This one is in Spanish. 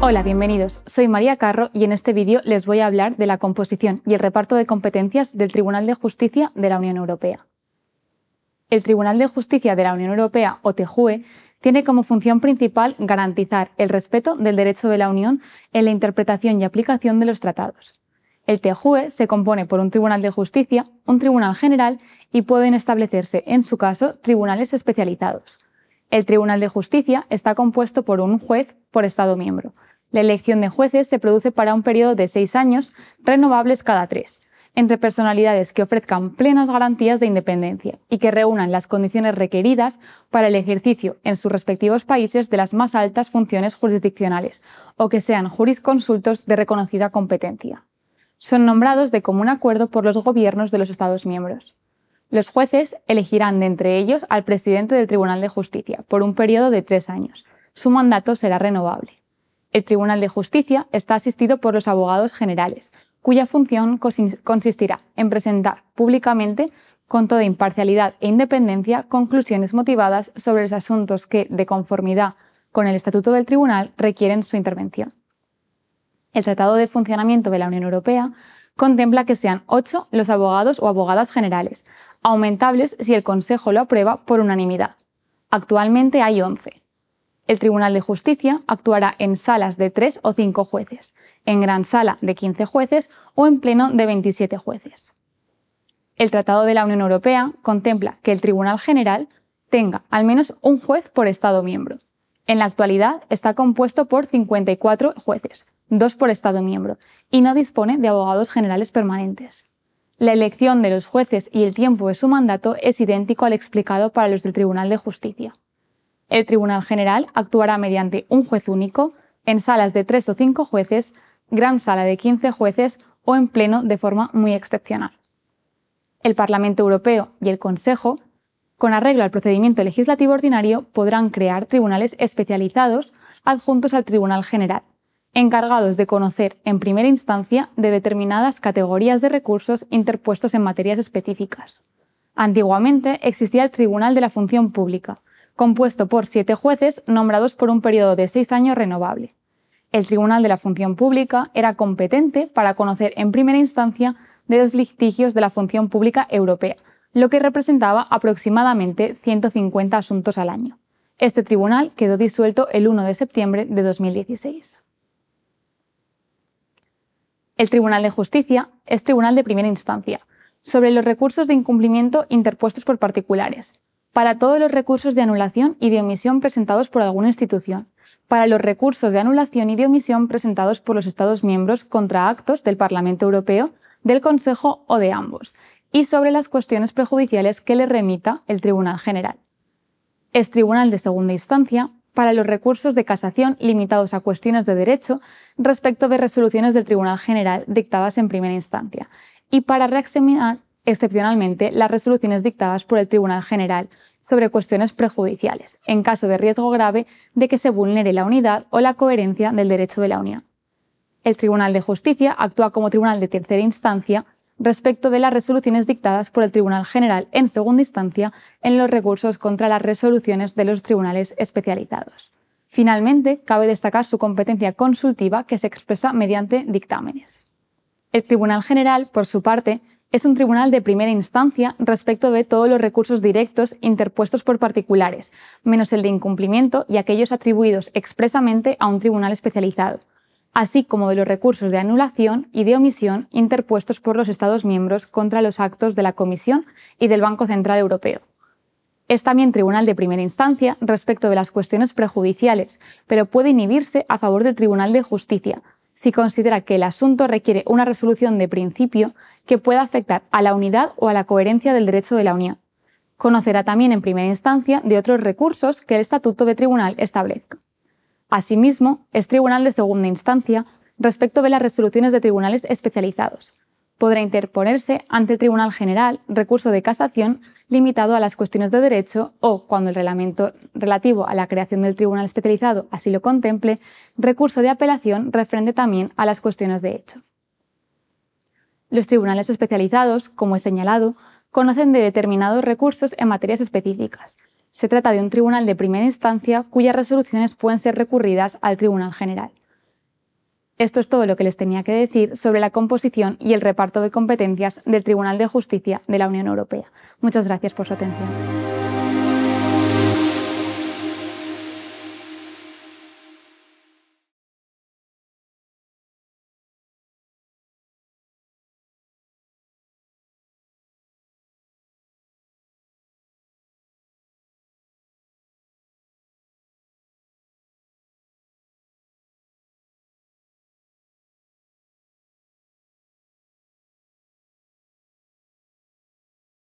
Hola, bienvenidos. Soy María Carro y en este vídeo les voy a hablar de la composición y el reparto de competencias del Tribunal de Justicia de la Unión Europea. El Tribunal de Justicia de la Unión Europea, o TJUE, tiene como función principal garantizar el respeto del derecho de la Unión en la interpretación y aplicación de los tratados. El TJUE se compone por un Tribunal de Justicia, un Tribunal General y pueden establecerse, en su caso, tribunales especializados. El Tribunal de Justicia está compuesto por un juez por Estado miembro la elección de jueces se produce para un periodo de seis años, renovables cada tres, entre personalidades que ofrezcan plenas garantías de independencia y que reúnan las condiciones requeridas para el ejercicio en sus respectivos países de las más altas funciones jurisdiccionales o que sean jurisconsultos de reconocida competencia. Son nombrados de común acuerdo por los gobiernos de los Estados miembros. Los jueces elegirán de entre ellos al presidente del Tribunal de Justicia por un periodo de tres años. Su mandato será renovable. El Tribunal de Justicia está asistido por los abogados generales, cuya función consistirá en presentar públicamente, con toda imparcialidad e independencia, conclusiones motivadas sobre los asuntos que, de conformidad con el Estatuto del Tribunal, requieren su intervención. El Tratado de Funcionamiento de la Unión Europea contempla que sean ocho los abogados o abogadas generales, aumentables si el Consejo lo aprueba por unanimidad. Actualmente hay once. El Tribunal de Justicia actuará en salas de tres o cinco jueces, en gran sala de 15 jueces o en pleno de 27 jueces. El Tratado de la Unión Europea contempla que el Tribunal General tenga al menos un juez por Estado miembro. En la actualidad está compuesto por 54 jueces, dos por Estado miembro, y no dispone de abogados generales permanentes. La elección de los jueces y el tiempo de su mandato es idéntico al explicado para los del Tribunal de Justicia. El Tribunal General actuará mediante un juez único, en salas de tres o cinco jueces, gran sala de quince jueces o en pleno de forma muy excepcional. El Parlamento Europeo y el Consejo, con arreglo al procedimiento legislativo ordinario, podrán crear tribunales especializados adjuntos al Tribunal General, encargados de conocer en primera instancia de determinadas categorías de recursos interpuestos en materias específicas. Antiguamente existía el Tribunal de la Función Pública, compuesto por siete jueces nombrados por un periodo de seis años renovable. El Tribunal de la Función Pública era competente para conocer en primera instancia de los litigios de la Función Pública Europea, lo que representaba aproximadamente 150 asuntos al año. Este tribunal quedó disuelto el 1 de septiembre de 2016. El Tribunal de Justicia es tribunal de primera instancia sobre los recursos de incumplimiento interpuestos por particulares para todos los recursos de anulación y de omisión presentados por alguna institución, para los recursos de anulación y de omisión presentados por los Estados miembros contra actos del Parlamento Europeo, del Consejo o de ambos, y sobre las cuestiones prejudiciales que le remita el Tribunal General. Es tribunal de segunda instancia para los recursos de casación limitados a cuestiones de derecho respecto de resoluciones del Tribunal General dictadas en primera instancia y para reexaminar excepcionalmente las resoluciones dictadas por el Tribunal General sobre cuestiones prejudiciales, en caso de riesgo grave de que se vulnere la unidad o la coherencia del derecho de la Unión. El Tribunal de Justicia actúa como tribunal de tercera instancia respecto de las resoluciones dictadas por el Tribunal General en segunda instancia en los recursos contra las resoluciones de los tribunales especializados. Finalmente, cabe destacar su competencia consultiva que se expresa mediante dictámenes. El Tribunal General, por su parte, es un tribunal de primera instancia respecto de todos los recursos directos interpuestos por particulares, menos el de incumplimiento y aquellos atribuidos expresamente a un tribunal especializado, así como de los recursos de anulación y de omisión interpuestos por los Estados miembros contra los actos de la Comisión y del Banco Central Europeo. Es también tribunal de primera instancia respecto de las cuestiones prejudiciales, pero puede inhibirse a favor del Tribunal de Justicia, si considera que el asunto requiere una resolución de principio que pueda afectar a la unidad o a la coherencia del derecho de la Unión. Conocerá también en primera instancia de otros recursos que el Estatuto de Tribunal establezca. Asimismo, es tribunal de segunda instancia respecto de las resoluciones de tribunales especializados, podrá interponerse ante el Tribunal General recurso de casación limitado a las cuestiones de derecho o, cuando el reglamento relativo a la creación del tribunal especializado así lo contemple, recurso de apelación referente también a las cuestiones de hecho. Los tribunales especializados, como he señalado, conocen de determinados recursos en materias específicas. Se trata de un tribunal de primera instancia cuyas resoluciones pueden ser recurridas al Tribunal General. Esto es todo lo que les tenía que decir sobre la composición y el reparto de competencias del Tribunal de Justicia de la Unión Europea. Muchas gracias por su atención.